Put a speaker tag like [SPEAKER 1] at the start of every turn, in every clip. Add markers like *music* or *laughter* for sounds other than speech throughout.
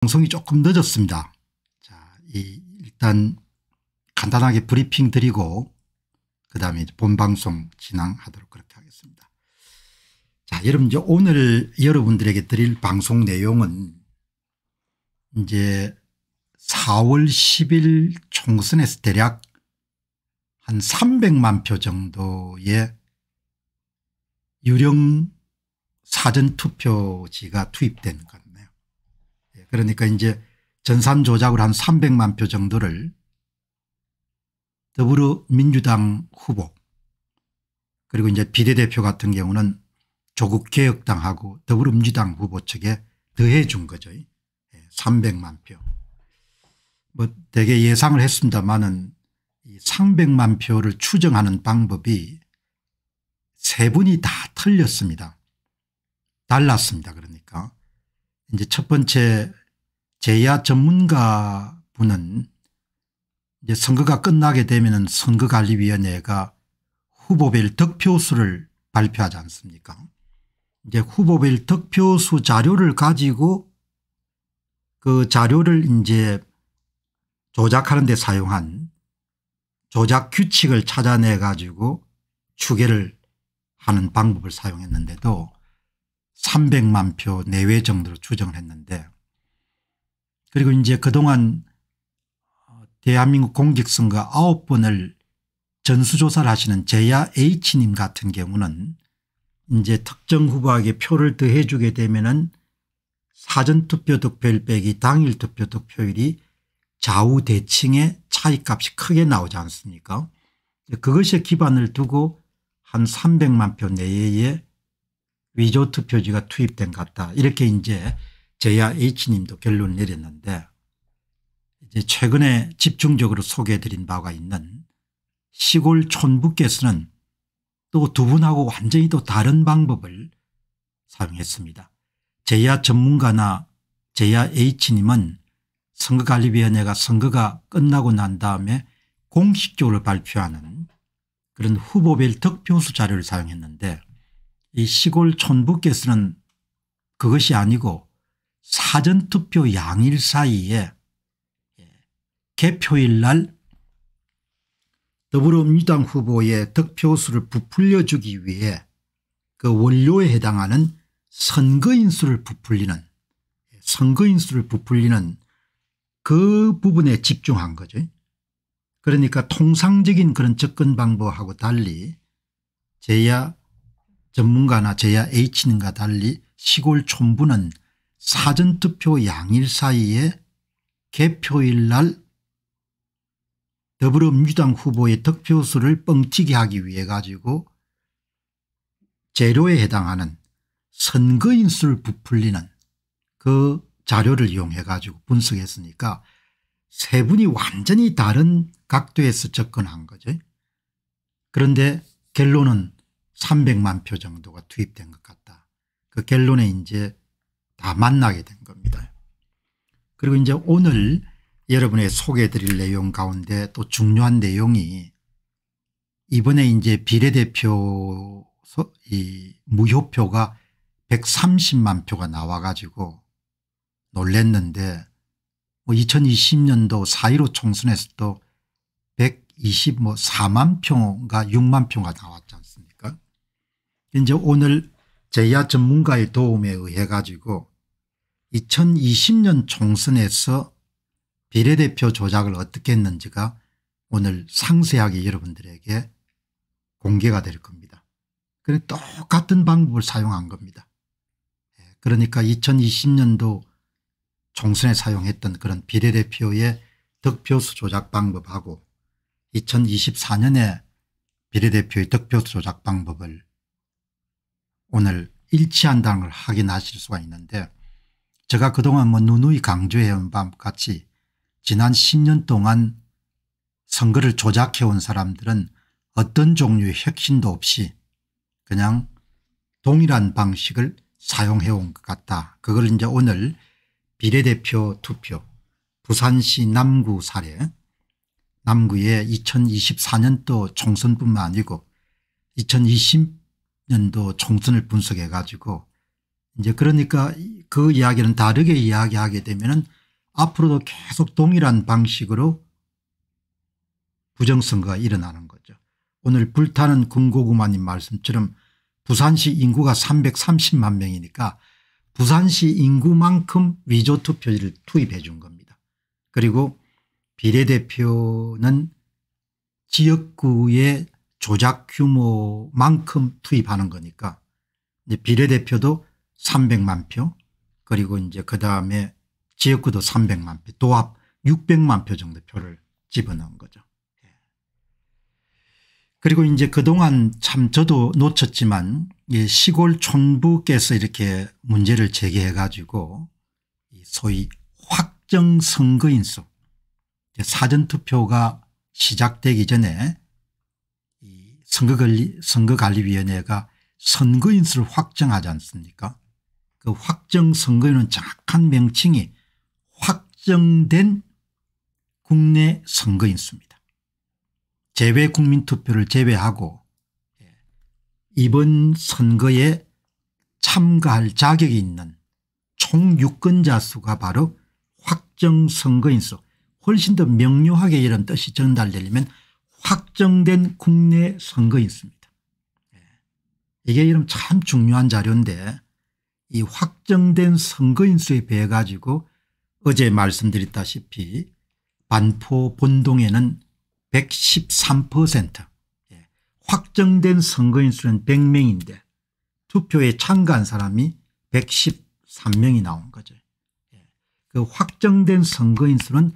[SPEAKER 1] 방송이 조금 늦었습니다. 자, 이 일단 간단하게 브리핑 드리고 그 다음에 본방송 진행하도록 그렇게 하겠습니다. 자, 여러분 이제 오늘 여러분들에게 드릴 방송 내용은 이제 4월 10일 총선에서 대략 한 300만 표 정도의 유령 사전투표지가 투입된 것 그러니까 이제 전산 조작을 한 300만 표 정도를 더불어민주당 후보 그리고 이제 비례대표 같은 경우는 조국개혁당하고 더불어민주당 후보 측에 더해 준 거죠. 300만 예, 표. 뭐 대개 예상을 했습니다만은 이 300만 표를 추정하는 방법이 세 분이 다 틀렸습니다. 달랐습니다. 그러니까 이제 첫 번째 제야 전문가 분은 이제 선거가 끝나게 되면 선거관리위원회가 후보별 득표수를 발표하지 않습니까 이제 후보별 득표수 자료를 가지고 그 자료를 이제 조작하는 데 사용한 조작 규칙을 찾아내 가지고 추계를 하는 방법을 사용했는데도 300만 표 내외 정도로 추정을 했는데 그리고 이제 그동안 대한민국 공직선거 아홉 번을 전수조사를 하시는 제야 H님 같은 경우는 이제 특정 후보에게 표를 더해 주게 되면은 사전투표 득표일 빼기 당일 투표 득표율이 좌우 대칭의 차이값이 크게 나오지 않습니까 그것에 기반을 두고 한 300만 표 내에 위조투표지가 투입된 것 같다 이렇게 이제 제야 H님도 결론을 내렸는데 이제 최근에 집중적으로 소개해드린 바가 있는 시골 촌부께서는 또 두 분하고 완전히 또 다른 방법을 사용했습니다. 제야 전문가나 제야 H님은 선거관리위원회가 선거가 끝나고 난 다음에 공식적으로 발표하는 그런 후보별 득표수 자료를 사용했는데 이 시골 촌부께서는 그것이 아니고 사전투표 양일 사이에 예, 개표일 날 더불어민주당 후보의 득표수를 부풀려 주기 위해 그 원료에 해당하는 선거인수를 부풀리는 예, 선거인수를 부풀리는 그 부분에 집중한 거죠. 그러니까 통상적인 그런 접근 방법하고 달리 제야 전문가나 제야 h 는과 달리 시골 촌부는 사전투표 양일 사이에 개표일 날 더불어민주당 후보의 득표수를 뻥튀기 하기 위해 가지고 재료에 해당하는 선거인수를 부풀리는 그 자료를 이용해 가지고 분석했으니까 세 분이 완전히 다른 각도에서 접근한 거죠. 그런데 결론은 300만 표 정도가 투입된 것 같다. 그 결론에 이제 다 만나게 된 겁니다. 그리고 이제 오늘 여러분의 소개해 드릴 내용 가운데 또 중요한 내용이 이번에 이제 비례대표 이 무효표가 130만 표가 나와 가지고 놀랬는데 뭐 2020년도 4.15 총선에서 도 124만 표가 6만 표가 나왔지 않습니까 이제 오늘 제야 전문가의 도움에 의해 가지고 2020년 총선에서 비례대표 조작을 어떻게 했는지가 오늘 상세하게 여러분들에게 공개가 될 겁니다. 그래 똑같은 방법을 사용한 겁니다. 예, 그러니까 2020년도 총선에 사용했던 그런 비례대표의 득표수 조작 방법하고 2024년에 비례대표의 득표수 조작 방법을 오늘 일치한다는 걸 확인하실 수가 있는데 제가 그동안 뭐 누누이 강조해온 밤 같이 지난 10년 동안 선거를 조작해온 사람들은 어떤 종류의 혁신도 없이 그냥 동일한 방식을 사용해온 것 같다. 그걸 이제 오늘 비례대표 투표 부산시 남구 사례 남구의 2024년도 총선뿐만 아니고 2020년도 총선을 분석해 가지고 이제 그러니까 그 이야기는 다르게 이야기하게 되면은 앞으로도 계속 동일한 방식으로 부정선거가 일어나는 거죠. 오늘 불타는 금고구마님 말씀처럼 부산시 인구가 330만 명이니까 부산시 인구만큼 위조투표지를 투입해 준 겁니다. 그리고 비례대표는 지역구의 조작 규모만큼 투입하는 거니까 비례대표도 300만 표 그리고 이제 그 다음에 지역구도 300만 표 도합 600만 표 정도 표를 집어넣은 거죠. 예. 그리고 이제 그동안 참 저도 놓쳤지만 시골 촌부께서 이렇게 문제를 제기해 가지고 소위 확정 선거인수 사전투표가 시작되기 전에 선거관리, 위원회가 선거인수를 확정하지 않습니까 그 확정선거에는 정확한 명칭이 확정된 국내 선거인수입니다. 재외 국민투표를 제외하고 예, 이번 선거에 참가할 자격이 있는 총 유권자 수가 바로 확정선거인수 훨씬 더 명료하게 이런 뜻이 전달되려면 확정된 국내 선거인수입니다. 예, 이게 이름 참 중요한 자료인데 이 확정된 선거인수에 비해 가지고 어제 말씀드렸다시피 반포 본동에는 113% 예, 확정된 선거인수는 100명인데 투표에 참가한 사람이 113명이 나온 거죠. 예, 그 확정된 선거인수는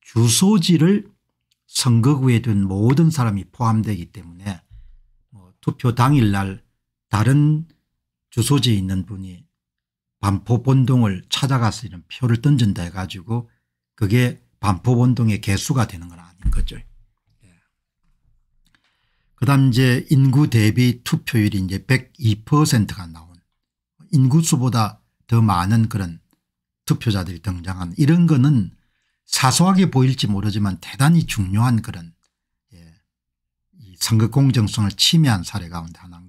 [SPEAKER 1] 주소지를 선거구에 둔 모든 사람이 포함되기 때문에 뭐 투표 당일날 다른 주소지에 있는 분이 반포본동을 찾아가서 이런 표를 던진다 해가지고 그게 반포본동의 개수가 되는 건 아닌 거죠. 예. 그 다음 이제 인구 대비 투표율이 이제 102%가 나온 인구수보다 더 많은 그런 투표자들이 등장한 이런 거는 사소하게 보일지 모르지만 대단히 중요한 그런 예, 선거 공정성을 침해한 사례 가운데 하나입니다.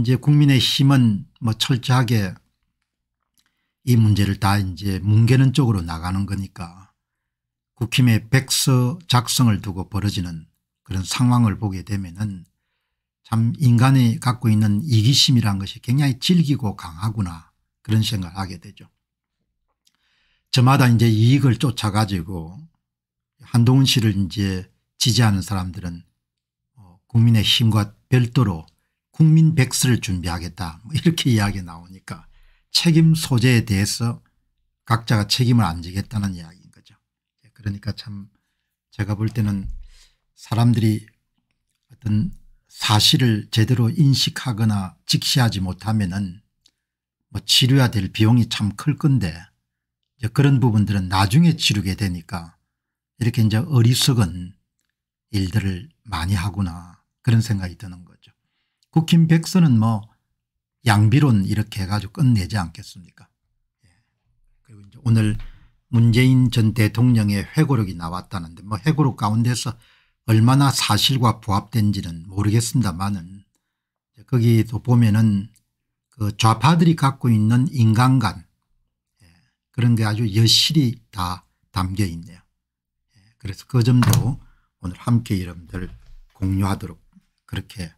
[SPEAKER 1] 이제 국민의힘은 뭐 철저하게 이 문제를 다 이제 뭉개는 쪽으로 나가는 거니까 국힘의 백서 작성을 두고 벌어지는 그런 상황을 보게 되면은 참 인간이 갖고 있는 이기심이란 것이 굉장히 질기고 강하구나 그런 생각을 하게 되죠. 저마다 이제 이익을 쫓아 가지고 한동훈 씨를 이제 지지하는 사람들은 어, 국민의 힘과 별도로 국민 백스를 준비하겠다 뭐 이렇게 *laughs* 이야기 나오니까 책임 소재에 대해서 각자가 책임을 안 지겠다는 이야기인 거죠. 예, 그러니까 참 제가 볼 때는 사람들이 어떤 사실을 제대로 인식하거나 직시하지 못하면은 뭐 치료해야 될 비용이 참 클 건데 이제 그런 부분들은 나중에 치르게 되니까 이렇게 이제 어리석은 일들을 많이 하구나 그런 생각이 드는 거죠. 국힘 그 백서는 뭐 양비론 이렇게 해가지고 끝내지 않겠습니까 예. 그리고 이제 오늘 문재인 전 대통령의 회고록이 나왔다는데 뭐 회고록 가운데서 얼마나 사실과 부합된지는 모르겠습니다만은 거기도 보면은 그 좌파들이 갖고 있는 인간관 예, 그런 게 아주 여실히 다 담겨 있네요. 예, 그래서 그 점도 오늘 함께 여러분들 공유하도록 그렇게